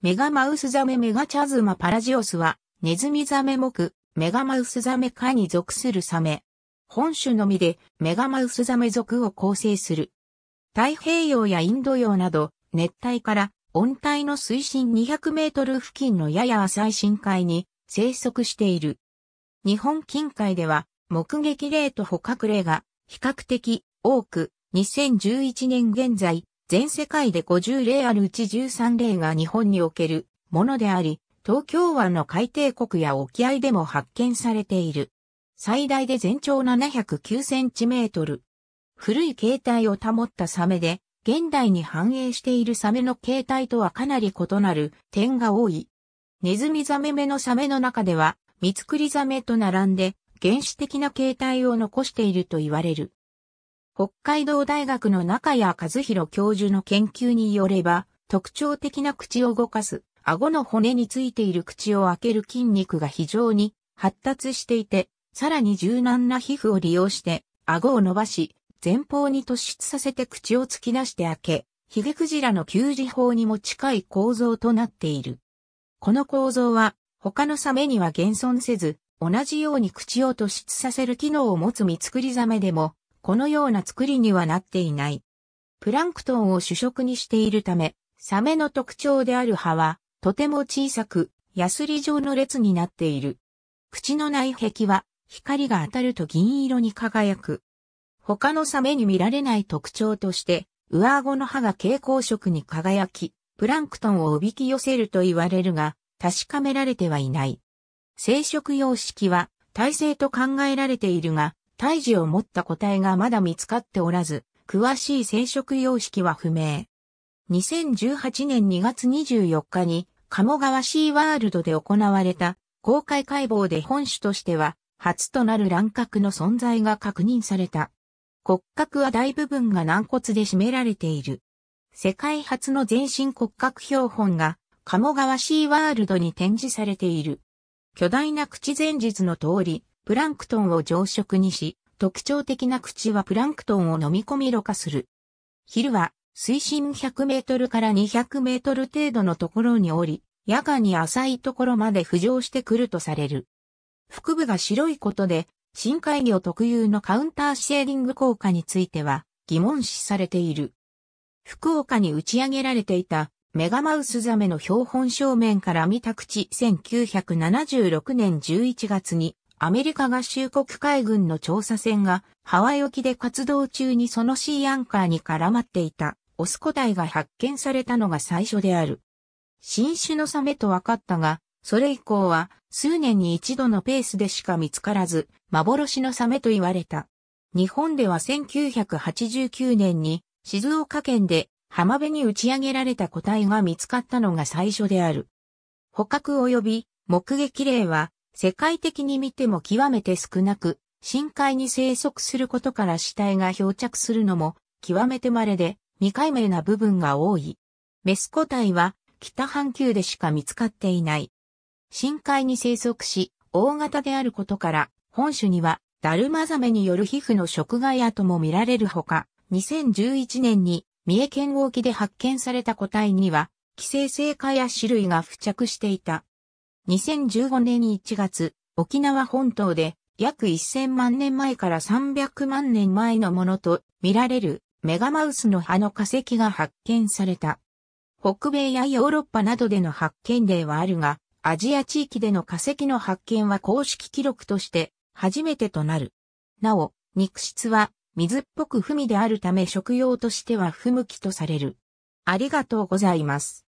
メガマウスザメメガチャズマパラジオスは、ネズミザメ目、メガマウスザメ科に属するサメ。本種のみで、メガマウスザメ属を構成する。太平洋やインド洋など、熱帯から温帯の水深200メートル付近のやや浅い深海に生息している。日本近海では、目撃例と捕獲例が比較的多く、2011年現在、全世界で50例あるうち13例が日本におけるものであり、東京湾の海底国や沖合でも発見されている。最大で全長709センチメートル。古い形態を保ったサメで、現代に反映しているサメの形態とはかなり異なる点が多い。ネズミザメ目のサメの中では、ミツクリザメと並んで、原始的な形態を残していると言われる。北海道大学の中谷和弘教授の研究によれば、特徴的な口を動かす、顎の骨についている口を開ける筋肉が非常に発達していて、さらに柔軟な皮膚を利用して、顎を伸ばし、前方に突出させて口を突き出して開け、ヒゲクジラの給仕法にも近い構造となっている。この構造は、他のサメには現存せず、同じように口を突出させる機能を持つミツクリザメでも、このような作りにはなっていない。プランクトンを主食にしているため、サメの特徴である葉は、とても小さく、ヤスリ状の列になっている。口の内壁は、光が当たると銀色に輝く。他のサメに見られない特徴として、上顎の歯が蛍光色に輝き、プランクトンをおびき寄せると言われるが、確かめられてはいない。生殖様式は、耐性と考えられているが、胎児を持った個体がまだ見つかっておらず、詳しい生殖様式は不明。2018年2月24日に、鴨川シーワールドで行われた公開解剖で本種としては、初となる卵獲の存在が確認された。骨格は大部分が軟骨で占められている。世界初の全身骨格標本が、鴨川シーワールドに展示されている。巨大な口前日の通り、プランクトンを常食にし、特徴的な口はプランクトンを飲み込みろ過する。昼は水深100メートルから200メートル程度のところにおり、夜間に浅いところまで浮上してくるとされる。腹部が白いことで、深海魚特有のカウンターシェーディング効果については疑問視されている。福岡に打ち上げられていたメガマウスザメの標本正面から見た口1976年11月にアメリカ合衆国海軍の調査船がハワイ沖で活動中にそのシーアンカーに絡まっていたオスコダイが発見されたのが最初である。新種のサメと分かったが、それ以降は数年に一度のペースでしか見つからず、幻のサメと言われた。日本では1989年に静岡県で浜辺に打ち上げられた個体が見つかったのが最初である。捕獲及び目撃例は世界的に見ても極めて少なく、深海に生息することから死体が漂着するのも極めて稀で未解明な部分が多い。メス個体は北半球でしか見つかっていない。深海に生息し、大型であることから、本種にはダルマザメによる皮膚の食害跡も見られるほか、2011年に三重県沖で発見された個体には、寄生性化や種類が付着していた。2015年1月、沖縄本島で約1000万年前から300万年前のものと見られるメガマウスの葉の化石が発見された。北米やヨーロッパなどでの発見例はあるが、アジア地域での化石の発見は公式記録として初めてとなる。なお、肉質は水っぽく不味であるため食用としては不向きとされる。ありがとうございます。